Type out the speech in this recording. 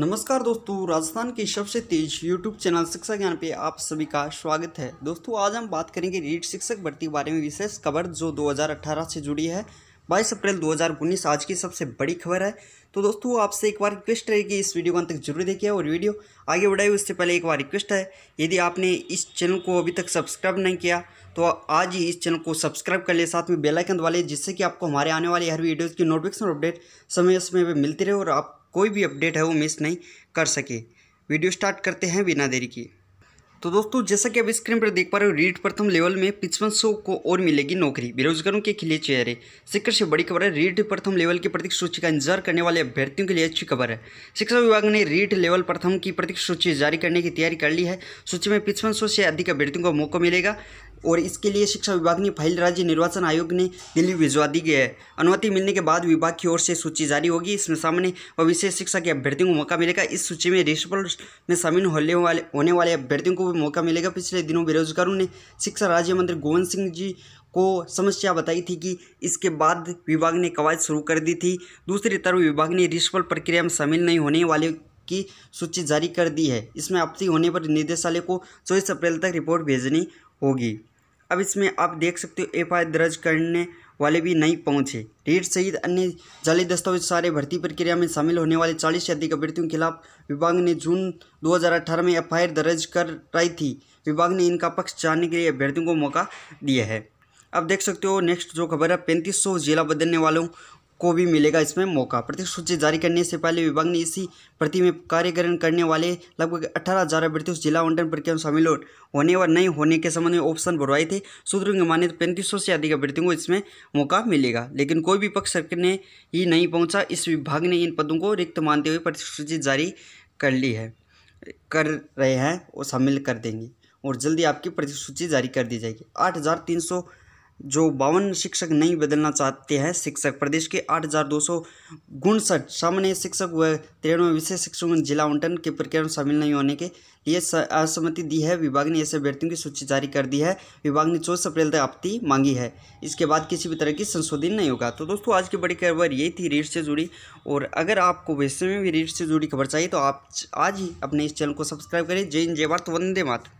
नमस्कार दोस्तों राजस्थान के सबसे तेज यूट्यूब चैनल शिक्षा ज्ञान पे आप सभी का स्वागत है दोस्तों आज हम बात करेंगे रीट शिक्षक भर्ती के बारे में विशेष खबर जो 2018 से जुड़ी है 22 अप्रैल 2019 आज की सबसे बड़ी खबर है तो दोस्तों आपसे एक बार रिक्वेस्ट है कि इस वीडियो को अंत तक जरूर देखिए और वीडियो आगे बढ़ाए उससे पहले एक बार रिक्वेस्ट है यदि आपने इस चैनल को अभी तक सब्सक्राइब नहीं किया तो आज ही इस चैनल को सब्सक्राइब कर ले साथ में बेलाइकन दबा ले जिससे कि आपको हमारे आने वाले हर वीडियोज़ की नोटिफिकेशन अपडेट समय समय पर मिलती रहे और आप कोई भी अपडेट है वो मिस नहीं कर सके वीडियो स्टार्ट करते हैं बिना देरी की तो दोस्तों जैसा कि आप स्क्रीन पर देख पा रहे हो रीट प्रथम लेवल में पिचपन सौ को और मिलेगी नौकरी बेरोजगारों के लिए चेहरे शिक्षक से बड़ी खबर है रीट प्रथम लेवल की प्रतीक सूची का इंतजार करने वाले अभ्यर्थियों के लिए अच्छी खबर है शिक्षा विभाग ने रीट लेवल प्रथम की प्रतीक सूची जारी करने की तैयारी कर ली है सूची में पिचपन सौ से अधिक अभ्यर्थियों को मौका मिलेगा और इसके लिए शिक्षा विभाग ने फाइल राज्य निर्वाचन आयोग ने दिल्ली भिजवा दी गई है अनुमति मिलने के बाद विभाग की ओर से सूची जारी होगी इसमें सामने व विशेष शिक्षा के अभ्यर्थियों को मौका मिलेगा इस सूची में रिश्वल में शामिल होने वाले होने वाले अभ्यर्थियों को भी मौका मिलेगा पिछले दिनों बेरोजगारों ने शिक्षा राज्य मंत्री गोविंद सिंह जी को समस्या बताई थी कि इसके बाद विभाग ने कवायद शुरू कर दी थी दूसरी तरफ विभाग ने रिश्वल प्रक्रिया में शामिल नहीं होने वाले की सूची जारी कर दी है इसमें आपत्ति होने पर निदेशालय को चौबीस अप्रैल तक रिपोर्ट भेजनी होगी अब इसमें आप देख सकते हो एफ दर्ज करने वाले भी नहीं पहुंचे रीट सहित अन्य जाली दस्तावेज सारे भर्ती प्रक्रिया में शामिल होने वाले चालीस से अधिक अभ्यर्थियों के खिलाफ विभाग ने जून 2018 में एफ दर्ज कर रही थी विभाग ने इनका पक्ष जानने के लिए अभ्यर्थियों को मौका दिया है अब देख सकते हो नेक्स्ट जो खबर है पैंतीस सौ जिला बदलने वालों को भी मिलेगा इसमें मौका सूची जारी करने से पहले विभाग ने इसी प्रति में कार्यकरण करने वाले लगभग अठारह हजार अभ्यर्थियों जिला आवंटन प्रक्रिया में शामिल होने व नहीं होने के संबंध में ऑप्शन भरवाए थे सूत्रों के माने तो पैंतीस से अधिक अभ्यर्थियों को इसमें मौका मिलेगा लेकिन कोई भी पक्ष सरकार ने ही नहीं पहुँचा इस विभाग ने इन पदों को रिक्त मानते हुए प्रतिसूची जारी कर ली है कर रहे हैं और शामिल कर देंगे और जल्दी आपकी प्रतिसूची जारी कर दी जाएगी आठ हज़ार तीन सौ जो बावन शिक्षक नहीं बदलना चाहते हैं शिक्षक प्रदेश के आठ हज़ार दो सौ उनसठ सामान्य शिक्षक व तिरानवे विशेष शिक्षकों जिला आवंटन के प्रक्रिया में शामिल नहीं होने के लिए असहमति दी है विभाग ने ऐसे अभ्यर्थियों की सूची जारी कर दी है विभाग ने चौबीस अप्रैल तक आपत्ति मांगी है इसके बाद किसी भी तरह की संशोधन नहीं होगा तो दोस्तों आज की बड़ी खबर यही थी रीट से जुड़ी और अगर आपको भविष्य में भी रीट से जुड़ी खबर चाहिए तो आप आज ही अपने इस चैनल को सब्सक्राइब करें जय हिंद जय भारत वंदे मातृ